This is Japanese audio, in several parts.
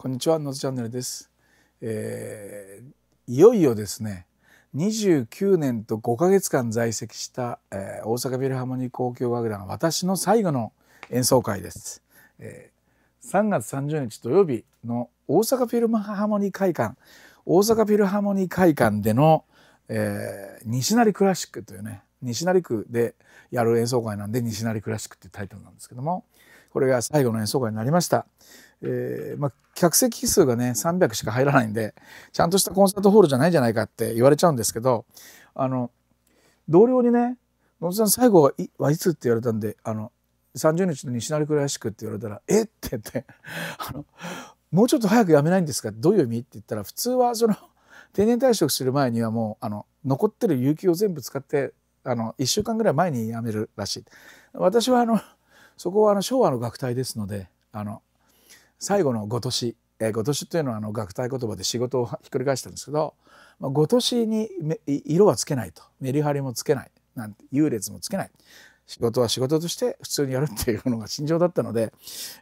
こんにちは、のずチャンネルです、えー、いよいよですね、29年と5ヶ月間在籍した、えー、大阪ビルハーモニー交響楽団、私の最後の演奏会です。えー、3月30日土曜日の大阪フィルハーモニー会館、大阪フィルハーモニー会館での、えー、西成クラシックというね、西成区でやる演奏会なんで西成クラシックっていうタイトルなんですけどもこれが最後の演奏会になりました、えーまあ、客席数がね300しか入らないんでちゃんとしたコンサートホールじゃないじゃないかって言われちゃうんですけどあの同僚にね「野津さん最後はいはいつ?」って言われたんで「あの30日の西成倉らしく」って言われたら「えっ?」て言って あの「もうちょっと早くやめないんですかどういう意味?」って言ったら普通はその定年退職する前にはもうあの残ってる有給を全部使ってあの1週間ぐらい前に辞めるらしい。私はあのそこはあの昭和の学隊ですのであの最後の「ご年」し」えー、ごとしというのはあの学体言葉で仕事をひっくり返したんですけど、まあ、ご年しに色はつけないとメリハリもつけないなんて優劣もつけない仕事は仕事として普通にやるっていうのが心情だったので、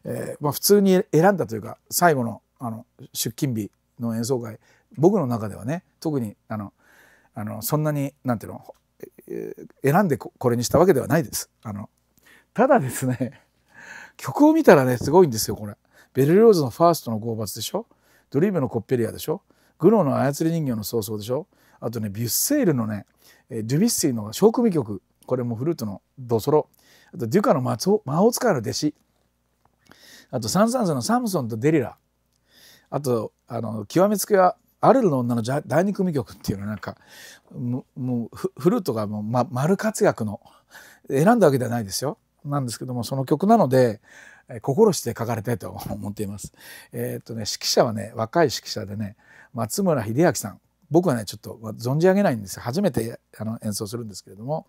えー、まあ、普通に選んだというか最後のあの出勤日の演奏会僕の中ではね特にあのあのそんなになんていうの選んでこれにしたわけではないです。あのただですね曲を見たらねすごいんですよこれ。ベルローズのファーストの合罰でしょドリームのコッペリアでしょグノーの操り人形の早々でしょあとねビュッセールのねデュビッシーの小組曲これもフルートのドソロあとデュカの魔法使いの弟子あとサンサンズのサムソンとデリラあとあの極めつけはアルルの女の第二組曲っていうのはなんかもうフルートがもう、ま、丸活躍の選んだわけではないですよなんですけどもその曲なので心して書かれてと 思っています。えー、っとね指揮者はね若い指揮者でね松村秀明さん僕はねちょっと存じ上げないんです初めてあの演奏するんですけれども、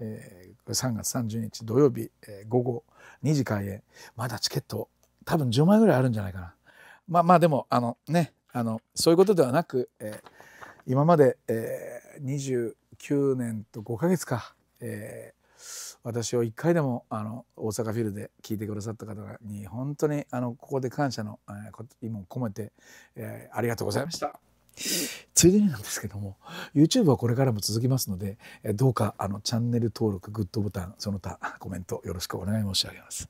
えー、3月30日土曜日、えー、午後2時開演まだチケット多分10枚ぐらいあるんじゃないかな。まあまあでもあのねあのそういうことではなく、えー、今まで、えー、29年と5ヶ月か、え私を一回でもあの大阪フィルで聞いてくださった方に本当にあのここで感謝の意も込めて、えー、ありがとうございました。ついでになんですけども YouTube はこれからも続きますのでどうかあのチャンネル登録グッドボタンその他コメントよろしくお願い申し上げます。